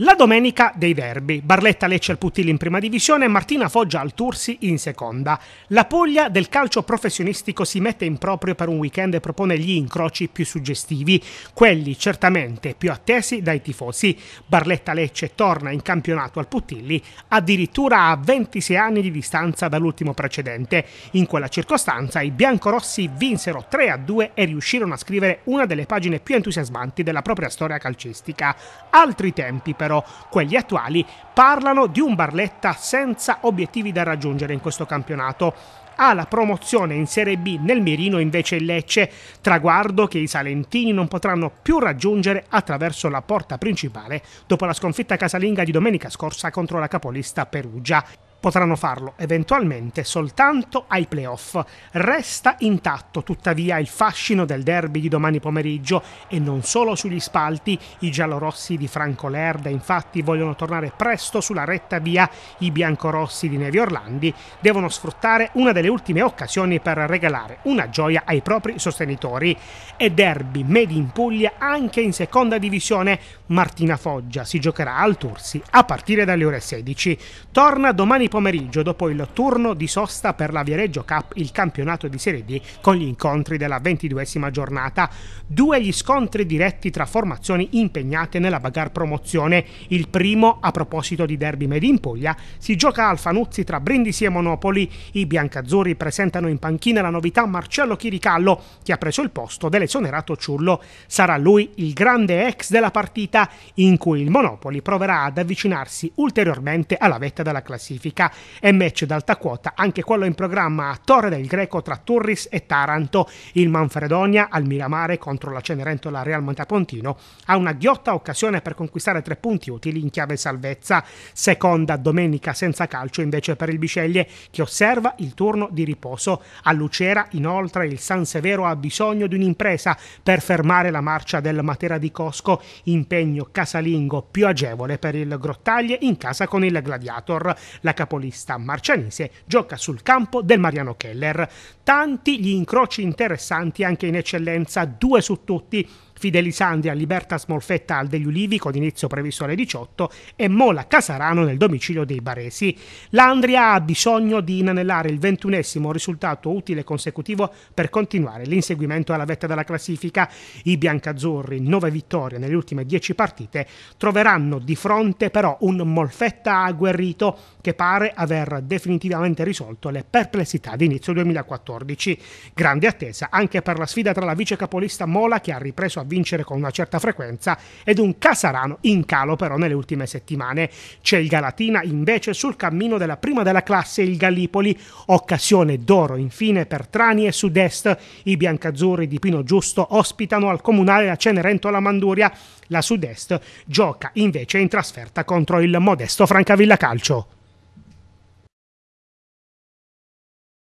La domenica dei Verbi. Barletta Lecce al Puttili in prima divisione, Martina Foggia al Tursi in seconda. La Puglia del calcio professionistico si mette in proprio per un weekend e propone gli incroci più suggestivi, quelli certamente più attesi dai tifosi. Barletta Lecce torna in campionato al Puttili addirittura a 26 anni di distanza dall'ultimo precedente. In quella circostanza i biancorossi vinsero 3-2 e riuscirono a scrivere una delle pagine più entusiasmanti della propria storia calcistica. Altri tempi per però quelli attuali, parlano di un Barletta senza obiettivi da raggiungere in questo campionato ha la promozione in Serie B nel mirino invece il Lecce, traguardo che i salentini non potranno più raggiungere attraverso la porta principale dopo la sconfitta casalinga di domenica scorsa contro la capolista Perugia potranno farlo eventualmente soltanto ai playoff. Resta intatto tuttavia il fascino del derby di domani pomeriggio e non solo sugli spalti, i giallorossi di Franco Lerda infatti vogliono tornare presto sulla retta via, i biancorossi di Nevi Orlandi devono sfruttare una delle ultime occasioni per regalare una gioia ai propri sostenitori. E derby made in Puglia anche in seconda divisione, Martina Foggia si giocherà al Tursi a partire dalle ore 16. Torna domani Ieri pomeriggio, dopo il turno di sosta per la Viareggio Cup, il campionato di Serie D, con gli incontri della ventiduesima giornata, due gli scontri diretti tra formazioni impegnate nella bagar promozione. Il primo, a proposito di derby made in Puglia, si gioca al Fanuzzi tra Brindisi e Monopoli. I biancazzurri presentano in panchina la novità Marcello Chiricallo, che ha preso il posto dell'esonerato Ciullo. Sarà lui il grande ex della partita, in cui il Monopoli proverà ad avvicinarsi ulteriormente alla vetta della classifica domenica e match d'alta quota, anche quello in programma a Torre del Greco tra Turris e Taranto, il Manfredonia al Miramare contro la Cenerentola Real Montepontino ha una ghiotta occasione per conquistare tre punti utili in chiave salvezza, seconda domenica senza calcio invece per il Bisceglie che osserva il turno di riposo. A Lucera inoltre il San Severo ha bisogno di un'impresa per fermare la marcia del Matera di Cosco, impegno casalingo più agevole per il Grottaglie in casa con il Gladiator. La cap- capolista marcianise gioca sul campo del Mariano Keller. Tanti gli incroci interessanti anche in eccellenza, due su tutti Fideli Fidelisandria Libertas Molfetta al degli Ulivi con inizio previsto alle 18 e Mola Casarano nel domicilio dei Baresi. L'Andria ha bisogno di inanellare il ventunesimo risultato utile consecutivo per continuare l'inseguimento alla vetta della classifica. I biancazzurri, nove vittorie nelle ultime 10 partite, troveranno di fronte però un Molfetta agguerrito che pare aver definitivamente risolto le perplessità di inizio 2014. Grande attesa anche per la sfida tra la vice capolista Mola che ha ripreso a vincere con una certa frequenza ed un Casarano in calo però nelle ultime settimane. C'è il Galatina invece sul cammino della prima della classe, il Gallipoli, occasione d'oro infine per Trani e Sud-Est. I biancazzurri di Pino Giusto ospitano al comunale la Cenerentola Manduria. La Sud-Est gioca invece in trasferta contro il modesto Francavilla Calcio.